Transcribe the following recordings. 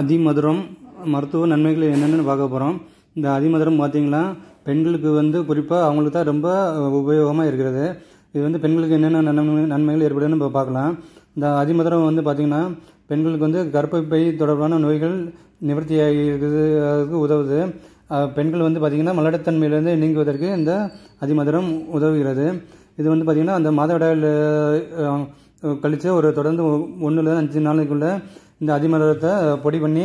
அதிமதுரம் மருத்துவ நன்மைகள் என்னென்னு பார்க்க போகிறோம் இந்த அதிமதுரம் பார்த்திங்கன்னா பெண்களுக்கு வந்து குறிப்பாக அவங்களுக்கு தான் ரொம்ப உபயோகமாக இருக்கிறது இது வந்து பெண்களுக்கு என்னென்ன நன்மை நன்மைகள் ஏற்படுதுன்னு இப்போ பார்க்கலாம் இந்த அதிமதுரம் வந்து பார்த்திங்கன்னா பெண்களுக்கு வந்து கர்ப்பப்பை தொடர்பான நோய்கள் நிவர்த்தியாகி ஆகிறதுக்கு உதவுது பெண்கள் வந்து பார்த்திங்கன்னா மலடத்தன்மையிலேருந்து நீங்குவதற்கு இந்த அதிமதுரம் உதவுகிறது இது வந்து பார்த்திங்கன்னா அந்த மாதவிடாயில் கழித்து ஒரு தொடர்ந்து ஒன்றுல அஞ்சு நாளைக்குள்ளே இந்த அதிமரத்தை பொடி பண்ணி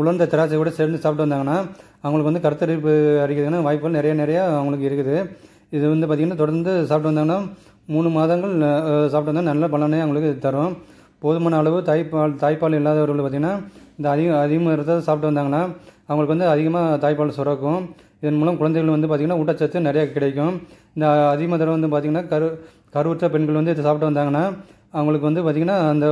உலர்ந்த திராட்சை கூட சேர்ந்து சாப்பிட்டு வந்தாங்கன்னா அவங்களுக்கு வந்து கருத்தரிப்பு அறிக்கிறதுனா வாய்ப்புகள் நிறைய நிறையா அவங்களுக்கு இருக்குது இது வந்து பார்த்திங்கன்னா தொடர்ந்து சாப்பிட்டு வந்தாங்கன்னா மூணு மாதங்கள் சாப்பிட்டு வந்தால் நல்ல பலனே அவங்களுக்கு தரும் போதுமான அளவு தாய்ப்பால் தாய்ப்பால் இல்லாதவர்கள் பார்த்திங்கன்னா இந்த அதிக அதிகமாக சாப்பிட்டு வந்தாங்கன்னா அவங்களுக்கு வந்து அதிகமாக தாய்ப்பால் சுரக்கும் இதன் மூலம் குழந்தைகள் வந்து பார்த்திங்கன்னா ஊட்டச்சத்து நிறையா கிடைக்கும் இந்த அதிகமாக வந்து பார்த்திங்கன்னா கரு கருவுற்ற பெண்கள் வந்து இதை சாப்பிட்டு வந்தாங்கன்னா அவங்களுக்கு வந்து பார்த்திங்கன்னா அந்த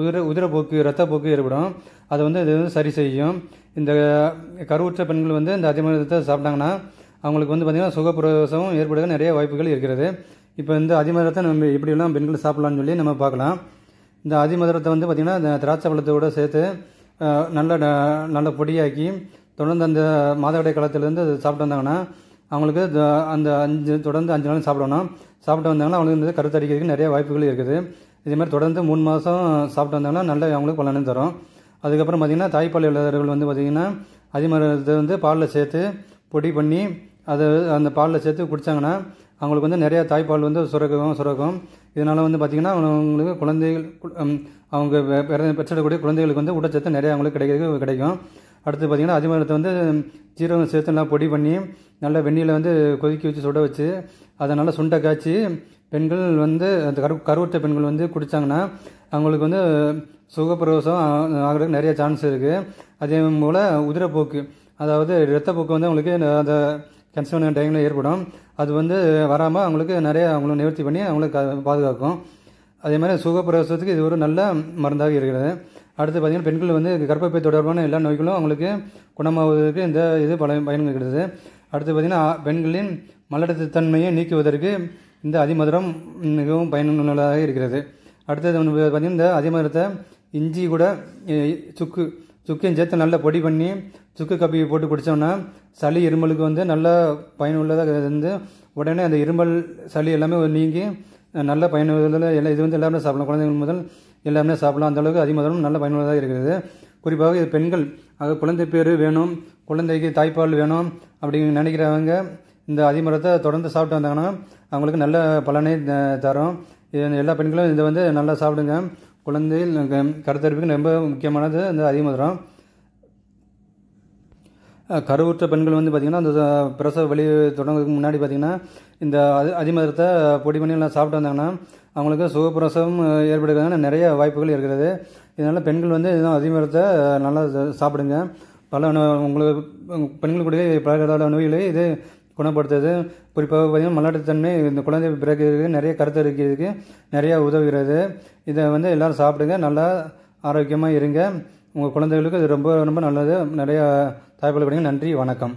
உதிர உதிரப்போக்கு ரத்தப்போக்கு ஏற்படும் அதை வந்து இது வந்து சரி செய்யும் இந்த கருவுற்ற பெண்கள் வந்து இந்த அதிகமாக ரத்தத்தை சாப்பிட்டாங்கன்னா அவங்களுக்கு வந்து பார்த்திங்கன்னா சுகப்பிரவேசமும் ஏற்படுத்த நிறைய வாய்ப்புகள் இருக்கிறது இப்போ இந்த அதிமதத்தை நம்ம இப்படிலாம் பெண்கள் சாப்பிட்லான்னு சொல்லி நம்ம பார்க்கலாம் இந்த அதிமதுரத்தை வந்து பார்த்திங்கன்னா திராட்சை பழத்தோடு சேர்த்து நல்ல நல்ல பொடியாக்கி தொடர்ந்து அந்த மாதவிடை காலத்துலேருந்து சாப்பிட்டு வந்தாங்கன்னா அவங்களுக்கு அந்த அஞ்சு தொடர்ந்து அஞ்சு நாள் சாப்பிடணும் சாப்பிட்டு வந்தாங்கன்னா அவங்களுக்கு வந்து கருத்தடிக்கிறதுக்கு நிறைய வாய்ப்புகள் இருக்குது இதேமாதிரி தொடர்ந்து மூணு மாதம் சாப்பிட்டு வந்தாங்கன்னா நல்ல அவங்களுக்கு பலனும் தரும் அதுக்கப்புறம் பார்த்திங்கன்னா தாய்ப்பால் உள்ளவர்கள் வந்து பார்த்திங்கன்னா அதிகமாக வந்து பாலில் சேர்த்து பொடி பண்ணி அதை அந்த பாலில் சேர்த்து குடித்தாங்கன்னா அவங்களுக்கு வந்து நிறையா தாய்ப்பால் வந்து சுரக்கும் சுரக்கும் இதனால் வந்து பார்த்திங்கன்னா அவங்களுக்கு குழந்தைகள் அவங்க பெற்றக்கூடிய குழந்தைகளுக்கு வந்து ஊட்டச்சத்து நிறையா அவங்களுக்கு கிடைக்கிறது கிடைக்கும் அடுத்து பார்த்திங்கன்னா அதிமரத்தை வந்து ஜீரகம் சேர்த்து நல்லா பொடி பண்ணி நல்லா வெந்நியில் வந்து கொதிக்க வச்சு சுட வச்சு அதை நல்லா சுண்டை காய்ச்சி பெண்கள் வந்து அந்த கரு கருவுற்ற பெண்கள் வந்து குடித்தாங்கன்னா அவங்களுக்கு வந்து சுகப்பிரவேசம் ஆகிறதுக்கு நிறைய சான்ஸ் இருக்குது அதே போல் உதிரப்போக்கு அதாவது ரத்தப்போக்கு வந்து அவங்களுக்கு அந்த கன்சர்ன் டைமில் ஏற்படும் அது வந்து வராமல் அவங்களுக்கு நிறைய அவங்கள நிவர்த்தி பண்ணி அவங்களுக்கு பாதுகாக்கும் அதே மாதிரி சுகப்பிரவேசத்துக்கு இது ஒரு நல்ல மருந்தாக இருக்கிறது அடுத்து பார்த்திங்கன்னா பெண்கள் வந்து கர்ப்பப்பை தொடர்பான எல்லா நோய்களும் அவங்களுக்கு குணமாவதற்கு இந்த இது பல பயன்படுகிறது இருக்கிறது அடுத்து பார்த்திங்கன்னா பெண்களின் தன்மையை நீக்குவதற்கு இந்த அதிமதுரம் மிகவும் பயனுள்ளதாக இருக்கிறது அடுத்தது வந்து பார்த்திங்கன்னா இந்த அதிமதுரத்தை இஞ்சி கூட சுக்கு சுக்கையும் சேர்த்து நல்லா பொடி பண்ணி சுக்கு கப்பி போட்டு குடித்தோம்னா சளி இருமலுக்கு வந்து நல்லா பயனுள்ளதாக இருந்து உடனே அந்த இருமல் சளி எல்லாமே நீங்கி நல்ல பயனுள்ளதாக எல்லாம் இது வந்து எல்லாருமே சாப்பிடலாம் குழந்தைகள் முதல் எல்லாமே சாப்பிடலாம் அந்தளவுக்கு அதிமதுரம் நல்ல பயனுள்ளதாக இருக்கிறது குறிப்பாக இது பெண்கள் அது குழந்தை பேர் வேணும் குழந்தைக்கு தாய்ப்பால் வேணும் அப்படின்னு நினைக்கிறவங்க இந்த அதிமரத்தை தொடர்ந்து சாப்பிட்டு வந்தாங்கன்னா அவங்களுக்கு நல்ல பலனை தரும் எல்லா பெண்களும் இதை வந்து நல்லா சாப்பிடுங்க குழந்தையில் கருத்தரிப்புக்கு ரொம்ப முக்கியமானது இந்த அதிமதுரம் கருவுற்ற பெண்கள் வந்து பார்த்திங்கன்னா அந்த பிரசவ வழி தொடங்குறதுக்கு முன்னாடி பார்த்திங்கன்னா இந்த அது அதிமதுரத்தை பொடி பண்ணி எல்லாம் சாப்பிட்டு வந்தாங்கன்னா அவங்களுக்கு சுகப்பிரசவம் ஏற்படுறதுக்கான நிறைய வாய்ப்புகள் இருக்கிறது இதனால் பெண்கள் வந்து இதெல்லாம் அதிமதுரத்தை நல்லா சாப்பிடுங்க பல உங்களுக்கு பெண்களுக்கு பல நோய்களை இது குணப்படுத்துறது குறிப்பாக பார்த்தீங்கன்னா மல்லாட்டுத்தன்மை இந்த குழந்தை பிறகு நிறைய கருத்து இருக்கிறதுக்கு நிறையா உதவுகிறது இதை வந்து எல்லோரும் சாப்பிடுங்க நல்லா ஆரோக்கியமாக இருங்க உங்கள் குழந்தைகளுக்கு இது ரொம்ப ரொம்ப நல்லது நிறையா தாய்ப்பால் கொடுங்க நன்றி வணக்கம்